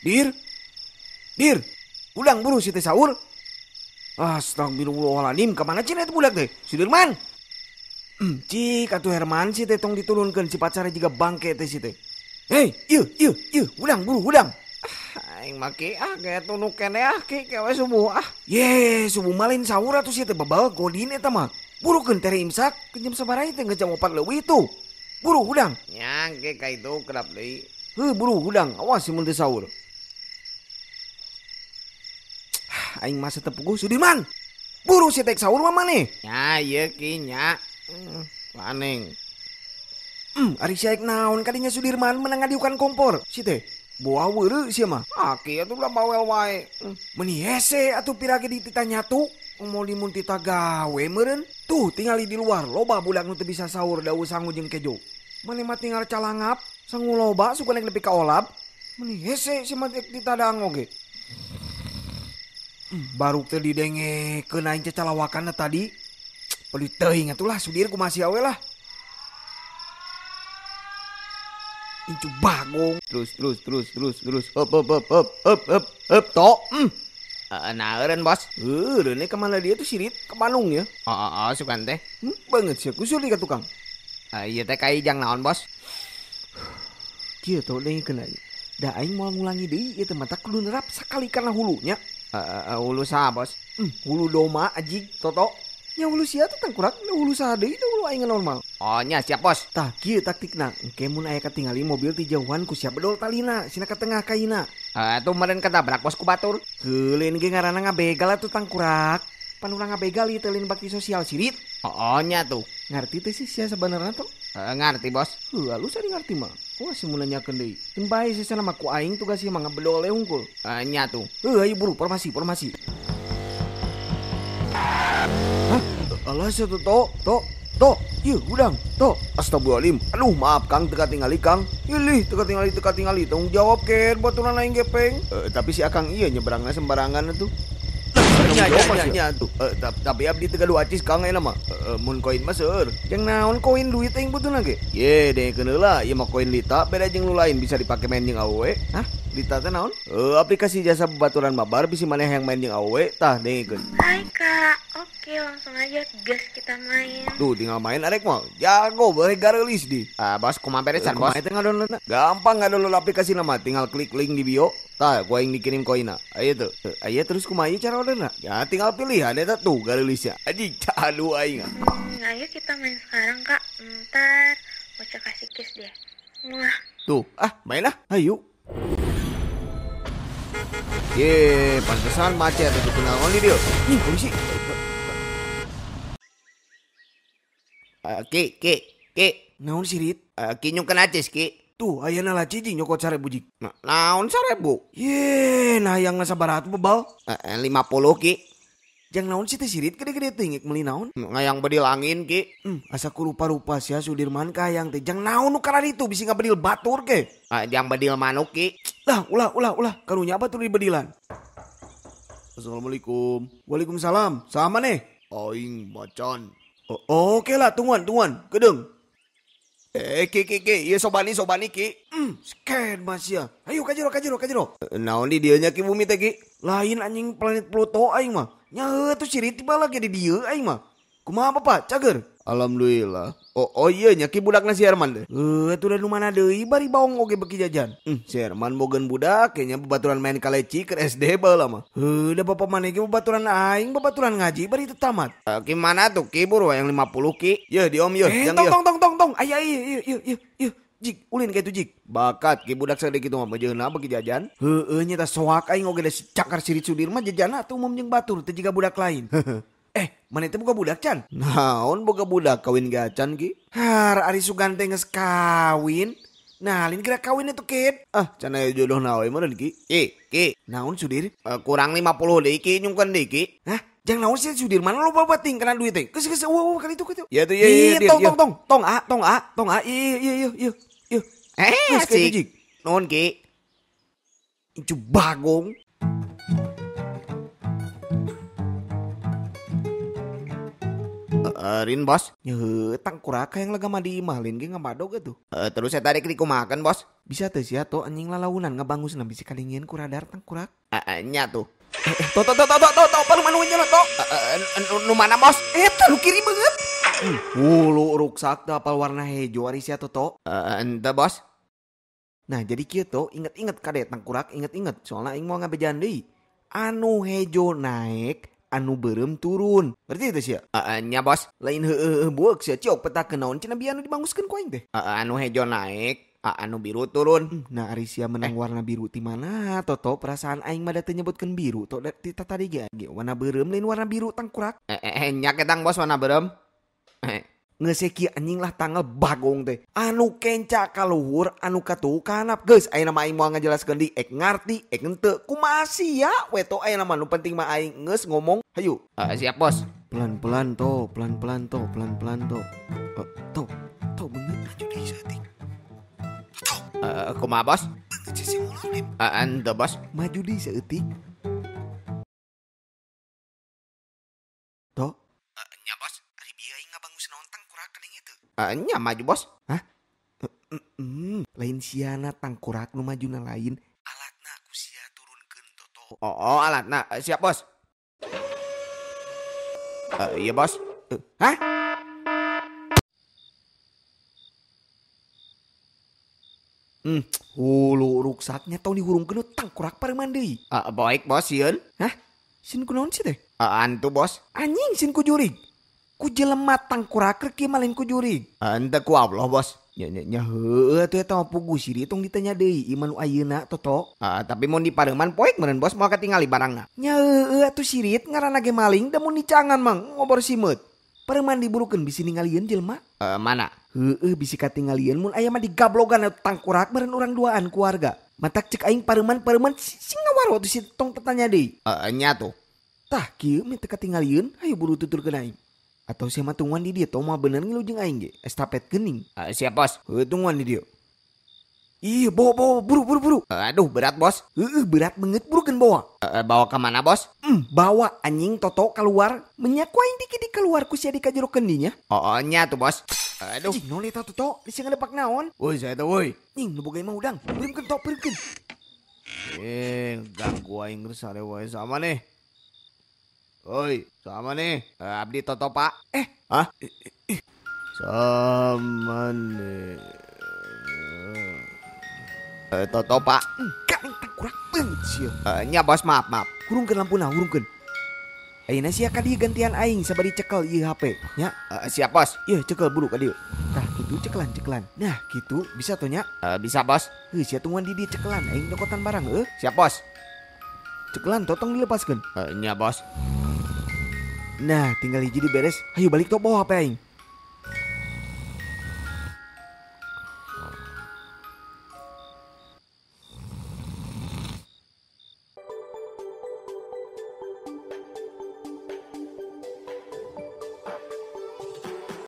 Dir, dir, pulang buru si teh sahur. Astagfirullahaladzim, kemana cina itu budak teh? Sudirman. Hmm, cik, atuh Herman si teh tong diturunkan si pacarnya juga bangke teh si teh. Hei, yuk, yuk, yuk, ulang buru, ulang. Ah, aing maki ah kayak tunu kene ah ki kewe subuh ah. Ye, subuh malin sahur atuh sih teh babal godine eta mah. Buru tere imsak, kejam sabaraha teh jam 4 leuwih tuh. Buru, ulang. Nyangke ka itu kerap deui. Heh, buru, ulang. Awas si mun sahur. aing masih tepugu Sudirman buru si tek sahur mama nih ya iya kinya hmm, paning hmm ari syaik naon kadinya Sudirman menang diukan kompor si teh buah wuru sih mah aki ah, itu lah bawel wae hmm. meni hese atau piragi ditanya tuh mau limun tita gawe meren tuh tinggal di luar loba budak nu bisa sahur dawu sangu jeung kejo mana mah tinggal calangap sangu loba suka naik lebih ke olab meni hese si mah tita dango baru teh didenge ke nain cecalawakannya tadi pelit teh sudirku lah sudir ku masih awe lah incu bagong terus terus terus terus terus up up up up up up up to mm. Uh, nah, eren bos. Uh, Rene kemana dia tuh sirit? Ke Bandung ya? Oh, oh, oh suka teh. Hmm, banget sih, aku suruh ke tukang. Uh, iya teh kai jang naon bos. Kia tau deh kena. Dah aing mau ngulangi deh. Iya teman tak kudu nerap sekali karena hulunya. Uh, eh, eh, ulu sah bos mm, ulu doma aji toto nya ulu sia tuh tengkurak nya ulu sah deh ulu aing normal oh nya siap bos tah kieu taktikna engke mun aya mobil di jauhan ku siap bedol talina sina ka tengah kaina ah eh, uh, tuh meureun katabrak bos ku batur heuleun ge ngaranna ngabegal tuh tangkurak pan urang ngabegal ieu teu baki sosial sirit oh, oh nya tuh ngarti sih sia sebenarnya tuh Uh, ngerti bos uh, lu sering ngerti mah oh si mulanya kendai tembai sih sama ku aing tuh kasih emang ngebelok oleh unggul uh, eh, nyatu uh, ayo buru formasi formasi Hah? alah tuh to to to iya udang to astagfirullahaladzim aduh maaf kang teka tinggali kang ilih iya, teka tinggali, teka tinggali. tanggung jawab ker buat baturan lain gepeng uh, tapi si akang iya nyeberangnya sembarangan tuh nya nya tuh Uh, tapi abdi tegalu acis kang eh, ai mah eh, Uh, eh, mun koin mah seueur. Jeung naon koin duit aing butuh lagi. Ye, deh kenela, ieu iya mah koin lita beda jeung lu lain bisa dipake main jeung awewe. Hah? Dita teh naon? Uh, aplikasi jasa pembaturan mabar bisi maneh yang main jeung awe tah deungkeun. Hai Kak, oke langsung aja gas kita main. Tuh tinggal main arek mah. Jago bae garelis di. Ah bos kumaha beresan eh, bos. Kumaha teh ngadownloadna? Gampang ngadownload aplikasi nama tinggal klik link di bio. Tah, gua yang dikirim koina. Ayo tuh. Ayo terus kumaha cara orderna? Ya tinggal pilih ada tuh garelisnya. Aji calu aing. Hmm, ayo kita main sekarang Kak. Ntar mau kasih kiss dia. Wah. Tuh, ah main lah Ayo. Ye, pantesan macet itu tinggal ngoli dia. Nih, polisi. Ki, ki, ki. Naon sirit? Eh, ki nyukan acis, ki. Tuh, ayana lah cicing nyokot sare bujik. Nah, naon sare bu? Ye, nah yang nasa barat bebal. Eh, eh, lima puluh, ki. Jangan naon sih sirit gede-gede tinggi meli naon. Hmm, ngayang bedil angin ki. Hmm, asa rupa-rupa sih Sudirman kayang teh. Jang naon nukar itu bisa nggak batur ke. Ah, jang bedil manuk ki. Lah, ulah, ulah, ulah. Karunya apa tuh di bedilan? Assalamualaikum. Waalaikumsalam. Sama nih. Aing macan. Oh, Oke okay lah, tungguan, tungguan. Gedeng. Eh, ki, ki, ki. Iya sobani, sobani ki. Hmm, scared mas ya. Ayo kajero, kajero, kajero. Eh, naon di dia ki bumi teh ki. Lain anjing planet Pluto aing mah. Nya tuh tiba lagi di dia aing mah. Kumaha pak, cager? Alhamdulillah. Oh, oh iya nyaki budak si Herman deh. Eh tuh dari mana deh? bari bawang oke beki jajan. Hmm, si Herman bogan budak kayaknya babaturan main kaleci ke SD baheula mah. Eh da papa mana ge babaturan aing babaturan ngaji bari itu tamat. Uh, ki mana tuh ki buru yang 50 ki? Yeuh di om yeuh. Eh, tong, tong tong tong tong. Aya ieu ieu ieu ieu. Jik, ulin kayak itu jik. Bakat, ki budak sedek gitu mah mejeuna bagi jajan. Heeh nya teh soak aing oge si cakar sirit Sudirman jajana teh umum jeung batur teh jiga budak lain. eh, mana itu buka budak Chan? Nah on buka budak kawin gacan ki? Har ari sugan geus kawin. Nah, lin kira kawin itu kid. Ah, cana jodoh nawe mana ki. Ki, ki. on Sudir? Uh, kurang 50 puluh ki nyungkan deui ki. Hah? Jangan naon sih sudir Sudirman lo bawa ting kena duit ting? kesi kesi, wow, uh, kali itu kitu. Ya tuh ya. Iya, iya, tong iya. tong tong tong ah tong ah tong ah. Iya iya iya iya. Yuh, eh asik. Nuhun, ki. Incu bagong. Erin bos, nyetang kuraka yang lega mandi malin? ge ngebadog tuh. E, terus saya tarik diku makan bos. Bisa tuh sih atau anjing lalaunan ngebangus nabi si kalingin kuradar tang kurak. nya tuh. toto toto toto toto, to to to to manuin jalan nu mana bos? Eh, terlalu kiri banget. Wulu uh, ruksak tuh apal warna hijau Arisia tuh toh. Eh, entah bos. Nah jadi kia tuh inget-inget kadet tengkurak inget-inget soalnya ing mau ngabejan deui. Anu hejo naik anu berem turun berarti itu sih eh, uh, eh, nya bos lain heeh -he buak sih cok peta kenaon cina biar anu dibanguskan kuing deh uh, anu hejo naik uh, anu biru turun hmm, nah Arisia menang eh. warna biru di mana toto perasaan aing mah teu nyebutkeun biru to tadi tadi ge warna berem lain warna biru tangkurak eh, eh, eh nya ketang bos warna berem Eh. ngeseki anjing lah tanggal bagong teh anu kenca kaluhur anu katu kanap guys ayo nama aing mau ngajelaskan di ek ngerti ek ente kumasi ya weto ayo nama nu penting mah aing nges ngomong hayu uh, siap bos pelan pelan to pelan pelan to pelan pelan to uh, to to bener maju di setting Uh, kumaha bos? Uh, ente bos? Maju di seetik Eh, Nya maju bos. Hah? Mm, lain siana tangkurak nu majuna lain. Alatna aku sia turunkeun toto. Oh, oh alatna eh, siap bos. Uh, iya bos. Uh, hah? Hmm, hulu ruksaknya tau dihurung kena tangkurak pare mandi. Uh, baik bos, Yun. Hah? Sin non sih teh? Uh, antu bos. Anjing sin kujurig ku jelema tangkurak kuraker maling ku jurig. Anda ku Allah bos. Ya ya ya heuh teh eta ya, pugu siri tong ditanya deui iman ayeuna toto. Ah tapi mun di pareman poek meureun bos moal katingali barangna. Nya heuh atuh sirit ngaranna ge maling da mun dicangan mang ngobor simet. Pareuman diburukeun bisi ningalieun jelema. Eh mana? Heuh bisi katingalieun mun aya mah digablogan tangkurak meureun urang duaan keluarga. Matak cek aing pareuman pareuman sing ngawaro atuh si tong tetanya deui. Eh nya tuh. Tah kieu minta katingalieun hayu buru tutur aing atau siapa tungguan di dia toma bener ngilu jeng aing ge estafet gening uh, ah, siapa bos tungguan di dia Iya, bawa, bawa, buru, buru, buru. aduh, berat, bos. Uh, berat banget, buru kan bawa. Uh, bawa kemana, bos? Hmm, bawa anjing Toto keluar. Menyakuain dikit di keluar ku adik kajero kendinya. Oh, nya tuh, bos. Aduh. Cing, nolai tau Toto, di sini pak naon. Woi, saya tahu, woi. Nying, lu mau udang. Perimkan, Tok, perimkan. Eh, ganggu aing terus ada wae sama nih. Oi, sama nih. Eh, Abdi Toto Pak. Eh, ah? Sama nih. Eh, Toto Pak. Enggak, enggak kurang benci. Eh, nya bos maaf maaf. Kurungkan lampu nah, kurungkan. Ayo eh, nasi akan dia gantian aing sabar cekel ieu HP. Ya, uh, eh, siap bos. Iya, cekel buruk ka Nah, gitu cekalan, cekelan-cekelan. Nah, gitu bisa tuh nya? Uh, bisa bos. Hei, sia tungguan di dia cekelan aing nyokotan barang heuh. Siap bos. Cekelan totong dilepaskan. Uh, bos. Nah, tinggal hiji diberes. Ayo balik toko bawah apa aing?